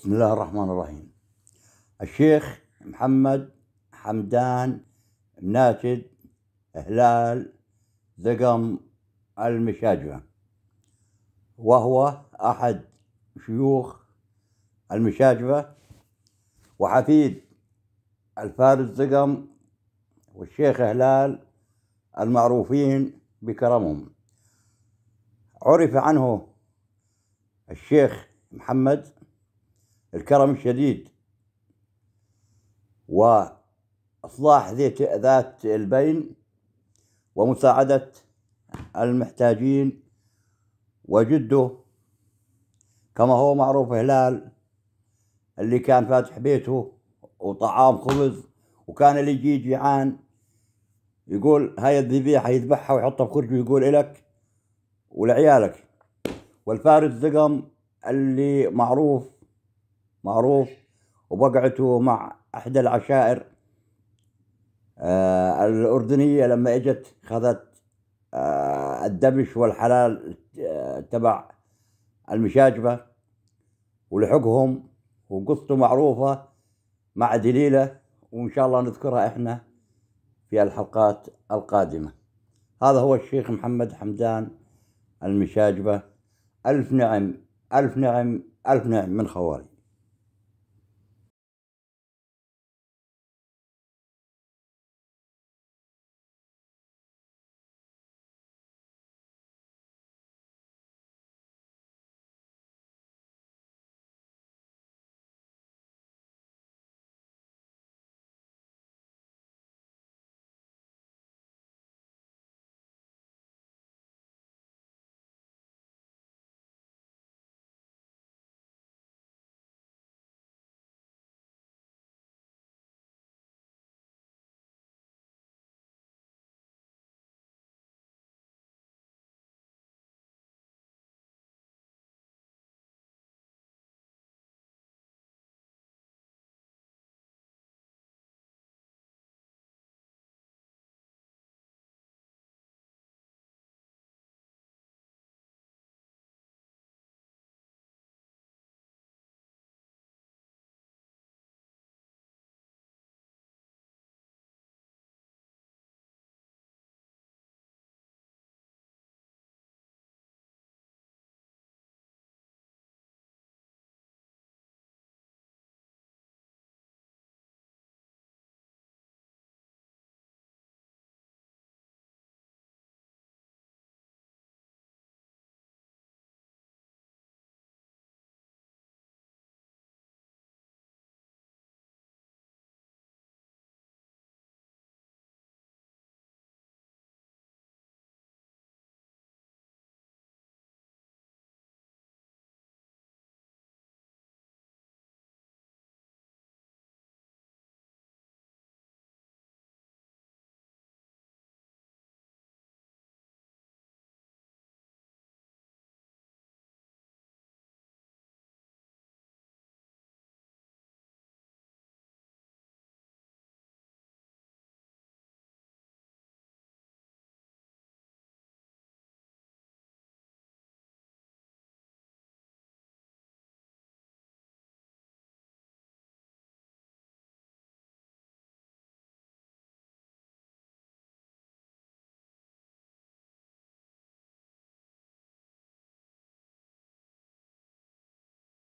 بسم الله الرحمن الرحيم الشيخ محمد حمدان ناشد هلال دقم المشاجرة وهو أحد شيوخ المشاجرة وحفيد الفارس دقم والشيخ هلال المعروفين بكرمهم عرف عنه الشيخ محمد الكرم الشديد وإصلاح ذات ذات البين ومساعدة المحتاجين وجده كما هو معروف هلال اللي كان فاتح بيته وطعام خبز وكان اللي يجي جيعان يقول هاي الذبيحة يذبحها ويحطها خرجه يقول إلك ولعيالك والفارس زقم اللي معروف معروف وبقعته مع احدى العشائر آه الاردنيه لما اجت خذت آه الدبش والحلال آه تبع المشاجبه ولحقهم وقصته معروفه مع دليله وان شاء الله نذكرها احنا في الحلقات القادمه هذا هو الشيخ محمد حمدان المشاجبه الف نعم الف نعم الف نعم من خواري